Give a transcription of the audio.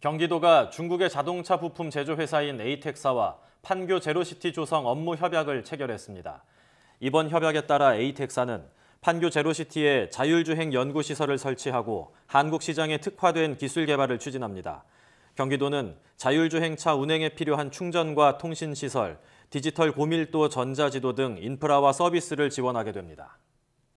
경기도가 중국의 자동차 부품 제조 회사인 에이텍사와 판교 제로시티 조성 업무 협약을 체결했습니다. 이번 협약에 따라 에이텍사는 판교 제로시티에 자율주행 연구시설을 설치하고 한국 시장에 특화된 기술 개발을 추진합니다. 경기도는 자율주행차 운행에 필요한 충전과 통신시설, 디지털 고밀도 전자지도 등 인프라와 서비스를 지원하게 됩니다.